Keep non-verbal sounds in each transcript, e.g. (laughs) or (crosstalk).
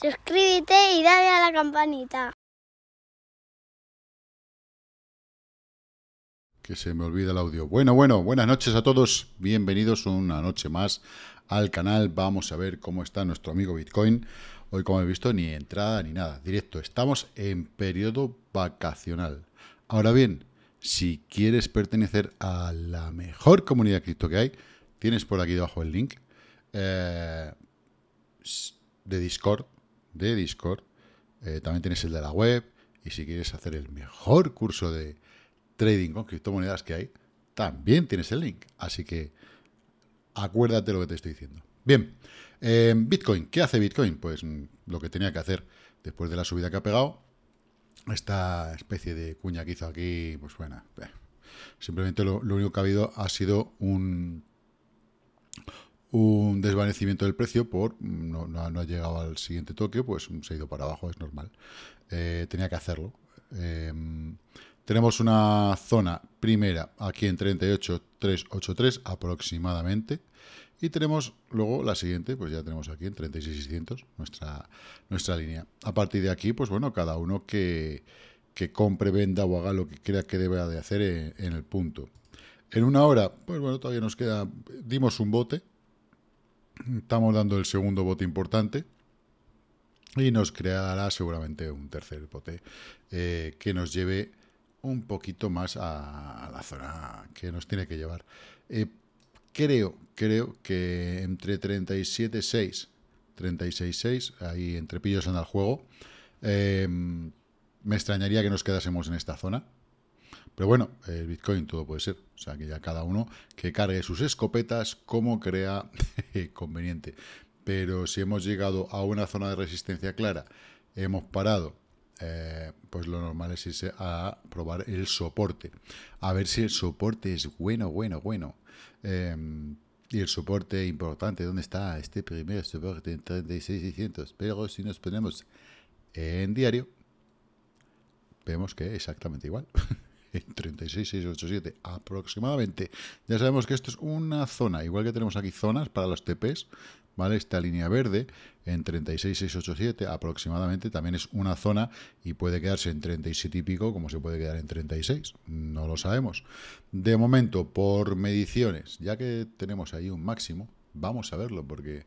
Suscríbete y dale a la campanita. Que se me olvida el audio. Bueno, bueno, buenas noches a todos. Bienvenidos una noche más al canal. Vamos a ver cómo está nuestro amigo Bitcoin. Hoy, como he visto, ni entrada ni nada. Directo. Estamos en periodo vacacional. Ahora bien, si quieres pertenecer a la mejor comunidad cripto que hay, tienes por aquí debajo el link eh, de Discord de Discord, eh, también tienes el de la web y si quieres hacer el mejor curso de trading con criptomonedas que hay, también tienes el link. Así que acuérdate lo que te estoy diciendo. Bien, eh, Bitcoin, ¿qué hace Bitcoin? Pues mm, lo que tenía que hacer después de la subida que ha pegado, esta especie de cuña que hizo aquí, pues bueno, eh, simplemente lo, lo único que ha habido ha sido un un desvanecimiento del precio por mm, no, ha llegado al siguiente toque, pues mm, se ha ido para abajo, es normal. Eh, tenía que hacerlo. Em, tenemos una zona primera aquí en 38.383 aproximadamente. Y tenemos luego la siguiente, pues ya tenemos aquí en 36.600 nuestra, nuestra línea. A partir de aquí, pues bueno, cada uno que, que compre, venda o haga lo que crea que deba de hacer en el punto. En una hora, pues bueno, todavía nos queda, dimos un bote, Estamos dando el segundo bote importante y nos creará seguramente un tercer bote eh, que nos lleve un poquito más a, la zona que nos tiene que llevar. Eh, creo, creo que entre 37.6, 36.6, ahí entre pillos anda el juego. Eh, me extrañaría que nos quedásemos en esta zona. Pero bueno, el Bitcoin todo puede ser. O sea, que ya cada uno que cargue sus escopetas como crea (laughs) conveniente. Pero si hemos llegado a una zona de resistencia clara, hemos parado, eh, pues lo normal es irse a probar el soporte. A ver si el soporte es bueno, bueno, bueno. Em, y el soporte importante, ¿dónde está este primer soporte en 36,600? Pero si nos ponemos en diario, vemos que exactamente igual. (laughs) 36687 aproximadamente. Ya sabemos que esto es una zona, igual que tenemos aquí zonas para los TPs, ¿vale? Esta línea verde en 36687 aproximadamente también es una zona y puede quedarse en 37 y pico como se puede quedar en 36, no lo sabemos. De momento, por mediciones, ya que tenemos ahí un máximo, vamos a verlo porque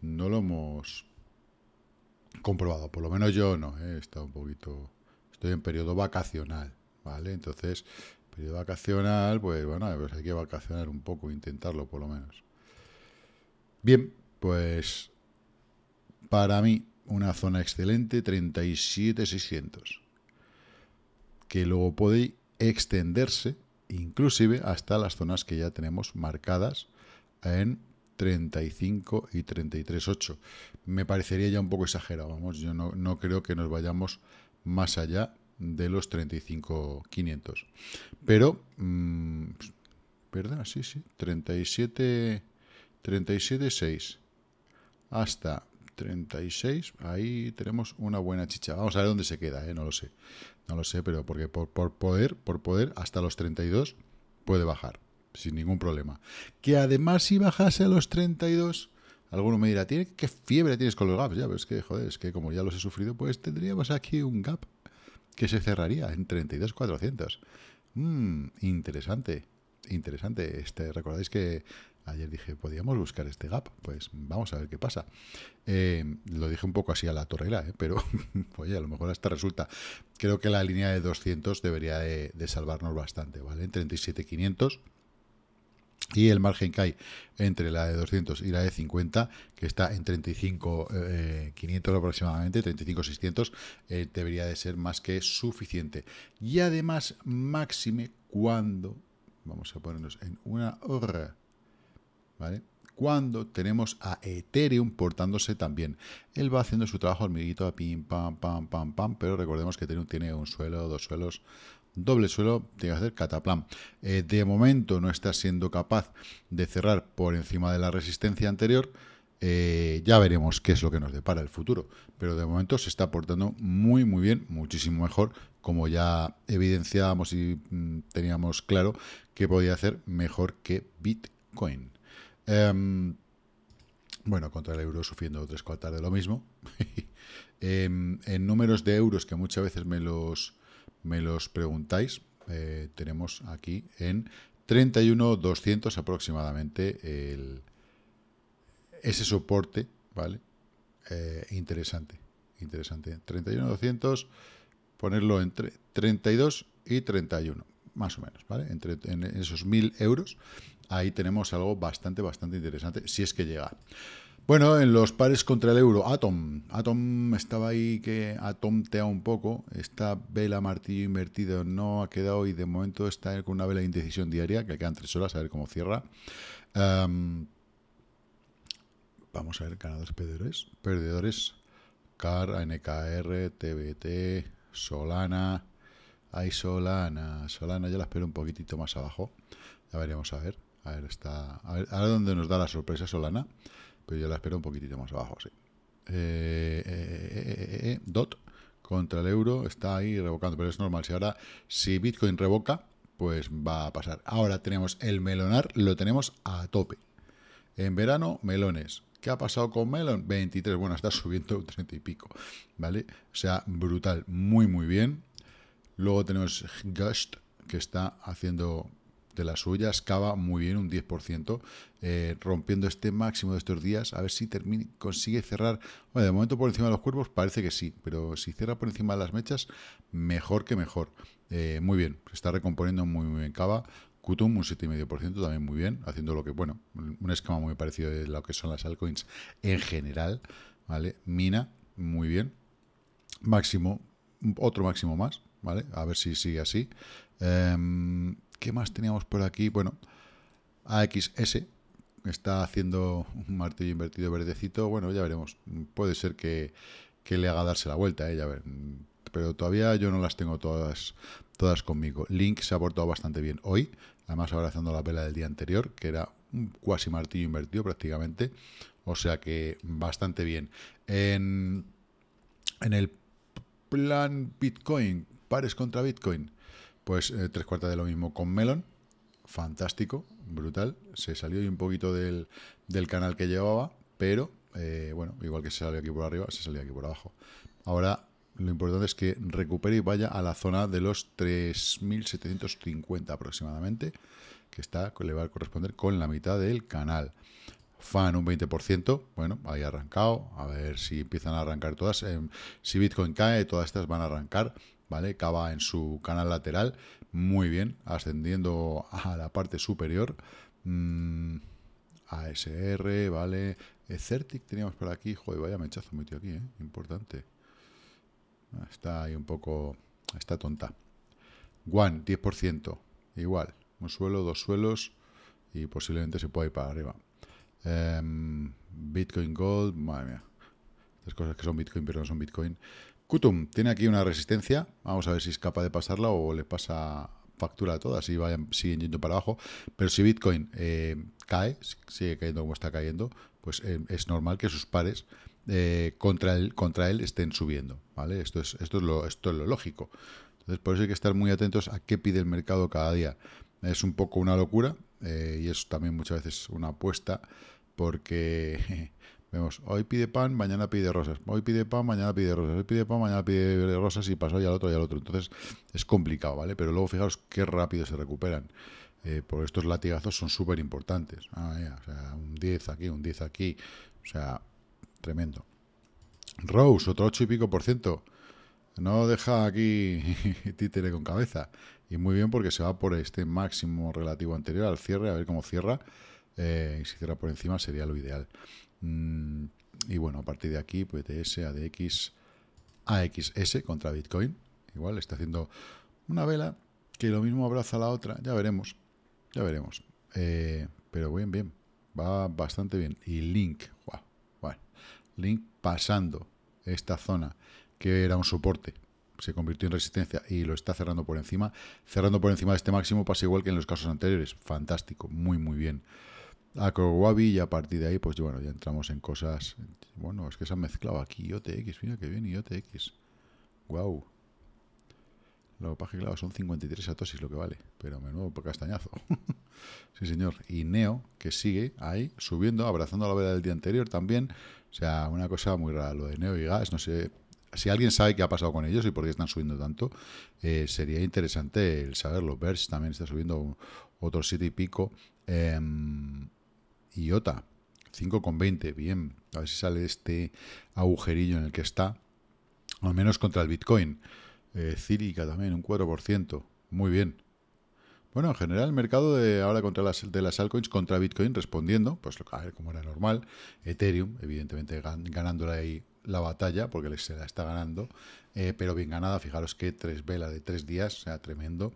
no lo hemos comprobado, por lo menos yo no, ¿eh? he un poquito, estoy en periodo vacacional. ¿vale? Entonces, periodo vacacional, pues bueno, hay que vacacionar un poco, intentarlo por lo menos. Bien, pues para mí una zona excelente, 37,600, que luego puede extenderse inclusive hasta las zonas que ya tenemos marcadas en 35 y 33,8. Me parecería ya un poco exagerado, vamos, yo no, no creo que nos vayamos más allá de los 35,500. Pero, mmm, ¿verdad? Sí, sí, 37, 37,6 hasta 36, ahí tenemos una buena chicha. Vamos a ver dónde se queda, ¿eh? no lo sé. No lo sé, pero porque por, por, poder, por poder, hasta los 32 puede bajar, sin ningún problema. Que además si bajase a los 32, alguno me dirá, ¿qué fiebre tienes con los gaps? Ya, pero es que, joder, es que como ya los he sufrido, pues tendríamos aquí un gap que se cerraría en 32,400. Mmm, interesante, interesante. Este, Recordáis que ayer dije, podíamos buscar este gap, pues vamos a ver qué pasa. Eh, lo dije un poco así a la torrela, eh, pero (laughs) oye, a lo mejor hasta resulta. Creo que la línea de 200 debería de, de salvarnos bastante, ¿vale? En 37,500 y el margen que hay entre la de 200 y la de 50, que está en 35, eh, aproximadamente, 35.600, eh, debería de ser más que suficiente. Y además, máxime cuando, vamos a ponernos en una hora, ¿vale? Cuando tenemos a Ethereum portándose también. Él va haciendo su trabajo hormiguito, pim, pam, pam, pam, pam, pero recordemos que Ethereum tiene un suelo, dos suelos, doble suelo, tiene que hacer cataplan. Eh, de momento no está siendo capaz de cerrar por encima de la resistencia anterior. Eh, ya veremos qué es lo que nos depara el futuro, pero de momento se está portando muy, muy bien, muchísimo mejor, como ya evidenciábamos y mm, teníamos claro que podía hacer mejor que Bitcoin. Em, bueno, contra el euro sufriendo tres cuartas de lo mismo. (laughs) Em, en números de euros que muchas veces me los, me los preguntáis, eh, tenemos aquí en 31.200 aproximadamente ese soporte, ¿vale? Eh, interesante, interesante. 31.200, ponerlo entre 32 y 31, más o menos, ¿vale? Entre, en esos 1.000 euros, ahí tenemos algo bastante, bastante interesante, si es que llega. Bueno, en los pares contra el euro, Atom. Atom estaba ahí que atomtea un poco. Esta vela martillo invertido no ha quedado y de momento está con una vela de indecisión diaria, que quedan tres horas a ver cómo cierra. vamos a ver, ganadores, perdedores. Perdedores, CAR, ANKR, TBT, Solana. Hay Solana. Solana ya la espero un poquitito más abajo. Ya veremos a ver. A ver, está, a ver, dónde nos da la sorpresa Solana yo la espero un poquitito más abajo, sí. Eh, eh, eh, DOT contra el euro está ahí revocando, pero es normal. Si ahora, si Bitcoin revoca, pues va a pasar. Ahora tenemos el melonar, lo tenemos a tope. En verano, melones. ¿Qué ha pasado con Melon? 23, bueno, está subiendo 30 y pico, ¿vale? O sea, brutal, muy, muy bien. Luego tenemos Gust, que está haciendo de las suyas, cava muy bien, un 10%, eh, rompiendo este máximo de estos días, a ver si consigue cerrar, bueno, de momento por encima de los cuerpos, parece que sí, pero si cierra por encima de las mechas, mejor que mejor. Eh, muy bien, se está recomponiendo muy, bien cava, Kutum un 7,5% también muy bien, haciendo lo que, bueno, un esquema muy parecido a lo que son las altcoins en general, ¿vale? Mina, muy bien. Máximo, otro máximo más, ¿vale? A ver si sigue así. Em, ¿Qué más teníamos por aquí? Bueno, AXS está haciendo un martillo invertido verdecito. Bueno, ya veremos. Puede ser que, le haga darse la vuelta, ¿eh? ya ver. Pero todavía yo no las tengo todas, todas conmigo. Link se ha portado bastante bien hoy. Además, abrazando la vela del día anterior, que era un cuasi martillo invertido prácticamente. O sea que bastante bien. En, en el plan Bitcoin, pares contra Bitcoin pues eh, tres cuartas de lo mismo con Melon, fantástico, brutal, se salió un poquito del, canal que llevaba, pero eh, bueno, igual que se salió aquí por arriba, se salió aquí por abajo. Ahora lo importante es que recupere y vaya a la zona de los 3.750 aproximadamente, que está, le va a corresponder con la mitad del canal. Fan un 20%, bueno, ahí arrancado, a ver si empiezan a arrancar todas. Em, si Bitcoin cae, todas estas van a arrancar. ¿vale? Cava en su canal lateral, muy bien, ascendiendo a la parte superior. Mm, ASR, ¿vale? Certic teníamos por aquí, joder, vaya mechazo metido aquí, ¿eh? Importante. Ah, está ahí un poco, está tonta. One, 10%, igual, un suelo, dos suelos y posiblemente se pueda ir para arriba. Em, Bitcoin Gold, madre mía, estas cosas que son Bitcoin pero no son Bitcoin. Kutum tiene aquí una resistencia. Vamos a ver si es capaz de pasarla o le pasa factura a todas y vayan, siguen yendo para abajo. Pero si Bitcoin eh, cae, sigue cayendo como está cayendo, pues eh, es normal que sus pares eh, contra, él, contra él estén subiendo. ¿vale? Esto, es, esto, es lo, esto es lo lógico. Entonces, por eso hay que estar muy atentos a qué pide el mercado cada día. Es un poco una locura y es también muchas veces una apuesta porque Vemos, hoy pide pan, mañana pide rosas. Hoy pide pan, mañana pide rosas. Hoy pide pan, mañana pide rosas y pasó y al otro y al otro. Entonces es complicado, ¿vale? Pero luego fijaros qué rápido se recuperan. Eh, porque estos latigazos son súper importantes. Ah, ya, o sea, un 10 aquí, un 10 aquí. O sea, tremendo. Rose, otro 8 y pico por ciento. No deja aquí (laughs) títere con cabeza. Y muy bien porque se va por este máximo relativo anterior al cierre, a ver cómo cierra. Eh, y si cierra por encima sería lo ideal. Mm, y bueno, a partir de aquí, PTS, pues, ADX, AXS contra Bitcoin. Igual está haciendo una vela que lo mismo abraza la otra. Ya veremos, ya veremos. Eh, pero bien, bien, va bastante bien. Y Link, wow, bueno, Link pasando esta zona que era un soporte se convirtió en resistencia y lo está cerrando por encima. Cerrando por encima de este máximo pasa igual que en los casos anteriores. Fantástico, muy, muy bien a Kowabi y a partir de ahí, pues bueno, ya entramos en cosas. Bueno, es que se han mezclado aquí IOTX, mira que bien, IOTX. Wow. Lo que son 53 tosis lo que vale, pero menudo castañazo. (laughs) sí, señor. Y Neo, que sigue ahí, subiendo, abrazando la vela del día anterior también. O sea, una cosa muy rara. Lo de Neo y Gas, no sé. Si alguien sabe qué ha pasado con ellos y por qué están subiendo tanto, eh, sería interesante el saberlo. si también está subiendo otro sitio y pico. Em, IOTA. 5,20, bien. A ver si sale este agujerillo en el que está. Al menos contra el Bitcoin. Eh, también, un 4%. Muy bien. Bueno, en general el mercado de ahora contra las, de las altcoins contra Bitcoin respondiendo, pues a ver como era normal. Ethereum, evidentemente ganándole ahí la batalla, porque se la está ganando, eh, pero bien ganada, fijaros que tres velas de tres días, o sea, tremendo.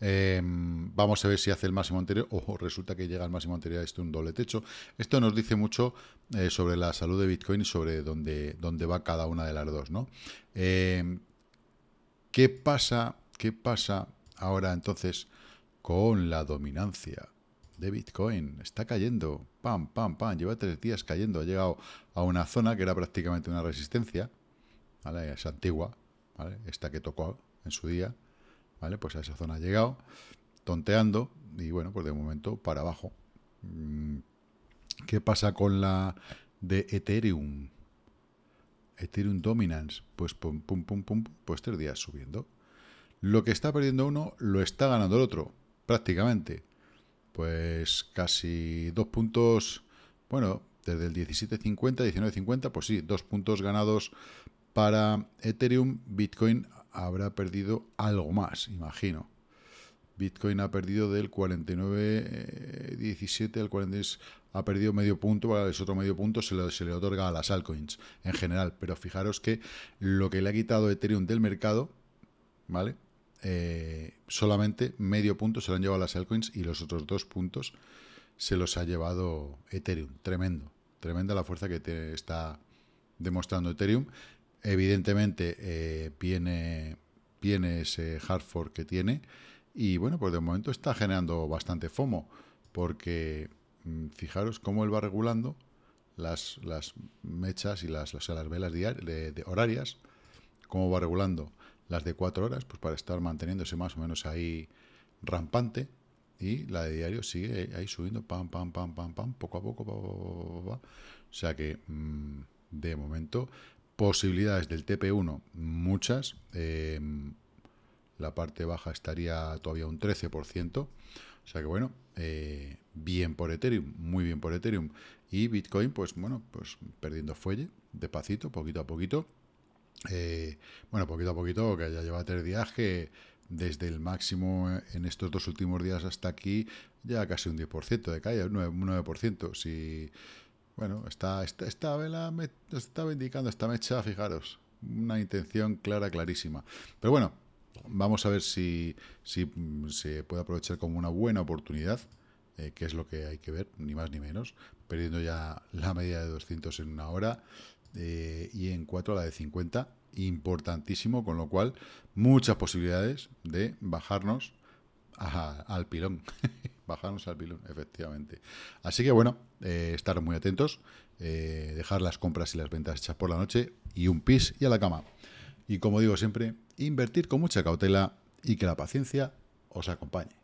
Em, vamos a ver si hace el máximo anterior o resulta que llega al máximo anterior esto este un doble techo. Esto nos dice mucho eh, sobre la salud de Bitcoin y sobre dónde, dónde va cada una de las dos. ¿no? Em, ¿Qué pasa? ¿Qué pasa ahora entonces con la dominancia de Bitcoin? Está cayendo, pam, pam, pam, lleva tres días cayendo, ha llegado a una zona que era prácticamente una resistencia, es antigua, esta que tocó en su día, ¿vale? Pues a esa zona ha llegado, tonteando, y bueno, pues de momento para abajo. Mm, ¿Qué pasa con la de Ethereum? Ethereum Dominance, pues pum, pum, pum, pum, pues tres días subiendo. Lo que está perdiendo uno lo está ganando el otro, prácticamente. Pues casi dos puntos, bueno, desde el 17.50, 19.50, pues sí, dos puntos ganados para Ethereum, Bitcoin habrá perdido algo más, imagino. Bitcoin ha perdido del 49.17 eh, al 46, ha perdido medio punto, vale, es otro medio punto, se le, se le otorga a las altcoins en general. Pero fijaros que lo que le ha quitado Ethereum del mercado, ¿vale? Eh, solamente medio punto se lo han llevado las altcoins y los otros dos puntos se los ha llevado Ethereum. Tremendo, tremenda la fuerza que te está demostrando Ethereum Evidentemente eh, viene, viene ese hard fork que tiene y bueno, pues de momento está generando bastante FOMO porque mm, fijaros cómo él va regulando las, las mechas y las, las velas de, de horarias, cómo va regulando las de cuatro horas, pues para estar manteniéndose más o menos ahí rampante, y la de diario sigue ahí subiendo, pam, pam, pam, pam, pam, poco a poco, o sea que mm, de momento posibilidades del TP1, muchas. Em, la parte baja estaría todavía un 13%. O sea que bueno, eh, bien por Ethereum, muy bien por Ethereum. Y Bitcoin, pues bueno, pues perdiendo fuelle, despacito, poquito a poquito. Eh, bueno, poquito a poquito, que ya lleva tres días que desde el máximo en estos dos últimos días hasta aquí, ya casi un 10% de caída, un 9%. 9% si bueno, esta, vela me estaba indicando, esta mecha, fijaros, una intención clara, clarísima. Pero bueno, vamos a ver si, si mm, se puede aprovechar como una buena oportunidad, eh, que es lo que hay que ver, ni más ni menos, perdiendo ya la media de 200 en una hora eh, y en cuatro la de 50, importantísimo, con lo cual muchas posibilidades de bajarnos al pilón. (laughs) bajarnos al pilón, efectivamente. Así que bueno, eh, estar muy atentos, eh, dejar las compras y las ventas hechas por la noche y un pis y a la cama. Y como digo siempre, invertir con mucha cautela y que la paciencia os acompañe.